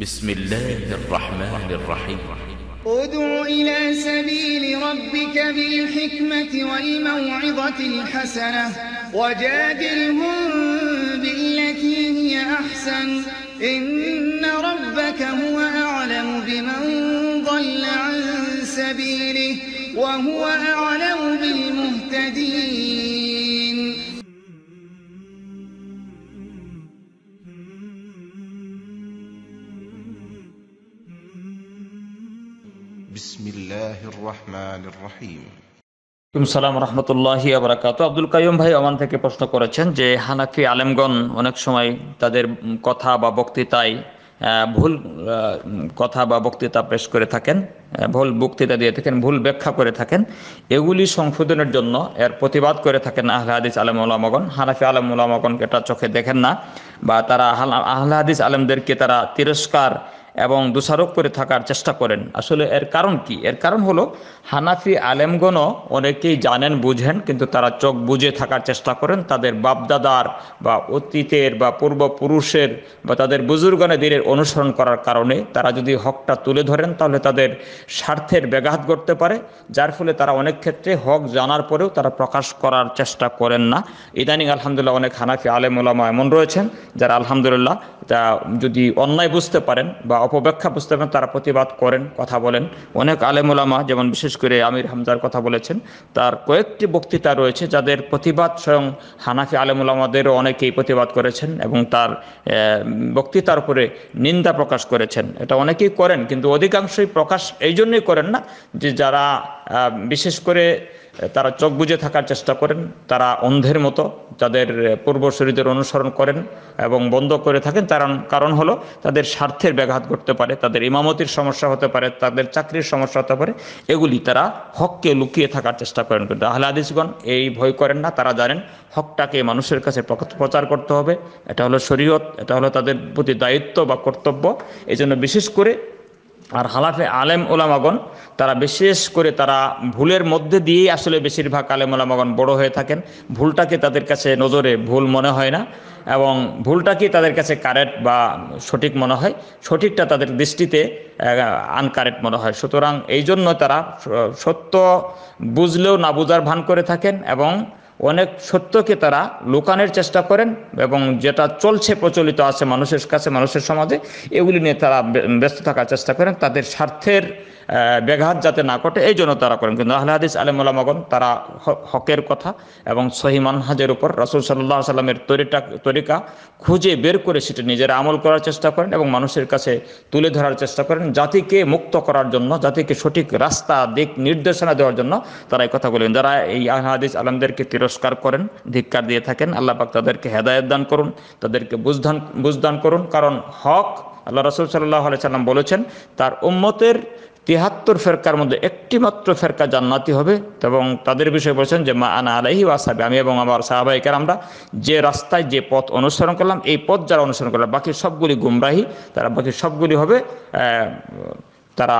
بسم الله الرحمن الرحيم ادع إلى سبيل ربك بالحكمة والموعظة الحسنة وجادلهم بالتي هي أحسن إن ربك هو أعلم بمن ضل عن سبيله وهو أعلم بالمهتدين সালাম রহমতুল্লাহি আবরাকাত আব্দুল কাইম ভাই ওমান থেকে প্রশ্ন করেছেন যে হানাফি আলেমগণ অনেক সময় তাদের কথা বা বক্তৃতায় ভুল কথা বা বক্তৃতা পেশ করে থাকেন ভুল বক্তৃতা দিয়ে থাকেন ভুল ব্যাখ্যা করে থাকেন এগুলি সংশোধনের জন্য এর প্রতিবাদ করে থাকেন আহলে হাদিস আলম উলামগণ হানাফি আলম উলামগণকে এটা চোখে দেখেন না বা তারা আহলে হাদিস আলমদেরকে তারা তিরস্কার এবং দোষারোপ করে থাকার চেষ্টা করেন আসলে এর কারণ কি এর কারণ হলো হানাফি আলেমগণও অনেকেই জানেন বুঝেন কিন্তু তারা চোখ বুঝে থাকার চেষ্টা করেন তাদের বাপদাদার বা অতীতের বা পূর্বপুরুষের বা তাদের বুজুর্গণে দিনের অনুসরণ করার কারণে তারা যদি হকটা তুলে ধরেন তাহলে তাদের স্বার্থের ব্যাঘাত ঘটতে পারে যার ফলে তারা অনেক ক্ষেত্রে হক জানার পরেও তারা প্রকাশ করার চেষ্টা করেন না ইদানিং আলহামদুলিল্লাহ অনেক হানাফি আলেম ওলামা এমন রয়েছেন যারা আলহামদুলিল্লাহ তা যদি অন্যায় বুঝতে পারেন বা অপব্যাখ্যা পারেন তারা প্রতিবাদ করেন কথা বলেন অনেক আলেমুলামা যেমন বিশেষ করে আমির হামজার কথা বলেছেন তার কয়েকটি বক্তৃতা রয়েছে যাদের প্রতিবাদ স্বয়ং হানাফি আলেমুলামাদেরও অনেকেই প্রতিবাদ করেছেন এবং তার বক্তৃতার উপরে নিন্দা প্রকাশ করেছেন এটা অনেকেই করেন কিন্তু অধিকাংশই প্রকাশ এই জন্যই করেন না যে যারা বিশেষ করে তারা চোখ বুঝে থাকার চেষ্টা করেন তারা অন্ধের মতো তাদের পূর্বশরীদের অনুসরণ করেন এবং বন্ধ করে থাকেন তার কারণ হলো তাদের স্বার্থের ব্যাঘাত ঘটতে পারে তাদের ইমামতির সমস্যা হতে পারে তাদের চাকরির সমস্যা হতে পারে এগুলি তারা হককে লুকিয়ে থাকার চেষ্টা করেন কিন্তু আহলে এই ভয় করেন না তারা জানেন হকটাকে মানুষের কাছে প্রচার করতে হবে এটা হলো শরীয়ত এটা হলো তাদের প্রতি দায়িত্ব বা কর্তব্য এই জন্য বিশেষ করে আর হালাফে আলেম ওলামাগন তারা বিশেষ করে তারা ভুলের মধ্যে দিয়েই আসলে বেশিরভাগ আলেম ওলামাগন বড় হয়ে থাকেন ভুলটাকে তাদের কাছে নজরে ভুল মনে হয় না এবং ভুলটাকেই তাদের কাছে কারেক্ট বা সঠিক মনে হয় সঠিকটা তাদের দৃষ্টিতে আনকারেক্ট মনে হয় সুতরাং এই জন্য তারা সত্য বুঝলেও না বুঝার ভান করে থাকেন এবং অনেক সত্যকে তারা লুকানোর চেষ্টা করেন এবং যেটা চলছে প্রচলিত আছে মানুষের কাছে মানুষের সমাজে এগুলি নিয়ে তারা ব্যস্ত থাকার চেষ্টা করেন তাদের স্বার্থের ব্যাঘাত যাতে না ঘটে এই জন্য তারা করেন কিন্তু আহলে হাদিস মগন তারা হকের কথা এবং সহি মানহাজের উপর রসুল সাল্লাহ সাল্লামের তরিটা তরিকা খুঁজে বের করে সেটা নিজেরা আমল করার চেষ্টা করেন এবং মানুষের কাছে তুলে ধরার চেষ্টা করেন জাতিকে মুক্ত করার জন্য জাতিকে সঠিক রাস্তা দিক নির্দেশনা দেওয়ার জন্য তারা এই কথা বলেন যারা এই আহলে হাদিস আলমদেরকে তির তিরস্কার করেন ধিক্কার দিয়ে থাকেন আল্লাহ পাক তাদেরকে হেদায়ত দান করুন তাদেরকে বুঝদান বুঝদান করুন কারণ হক আল্লাহ রসুল সাল্লাহ আলি সাল্লাম বলেছেন তার উম্মতের তিহাত্তর ফেরকার মধ্যে একটি মাত্র ফেরকা জান্নাতি হবে এবং তাদের বিষয়ে বলছেন যে মা আনা আলাইহি ওয়াসাবি আমি এবং আমার সাহাবাহিকের আমরা যে রাস্তায় যে পথ অনুসরণ করলাম এই পথ যারা অনুসরণ করলাম বাকি সবগুলি গুমরাহি তারা বাকি সবগুলি হবে তারা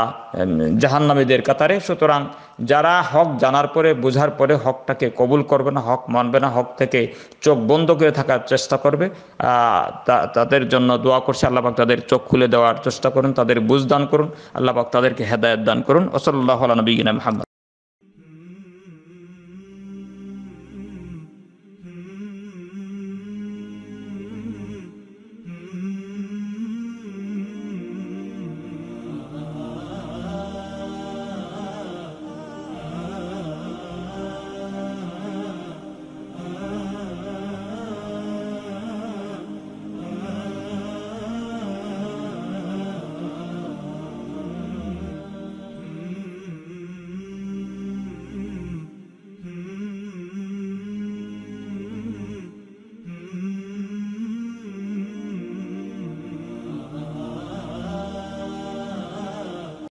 জাহান্নামীদের কাতারে সুতরাং যারা হক জানার পরে বোঝার পরে হকটাকে কবুল করবে না হক মানবে না হক থেকে চোখ বন্ধ করে থাকার চেষ্টা করবে তাদের জন্য দোয়া করছে আল্লাপাক তাদের চোখ খুলে দেওয়ার চেষ্টা করুন তাদের বুঝ দান করুন আল্লাপাক তাদেরকে হেদায়ত দান করুন ওসল্লাহ নবীন মাহমদ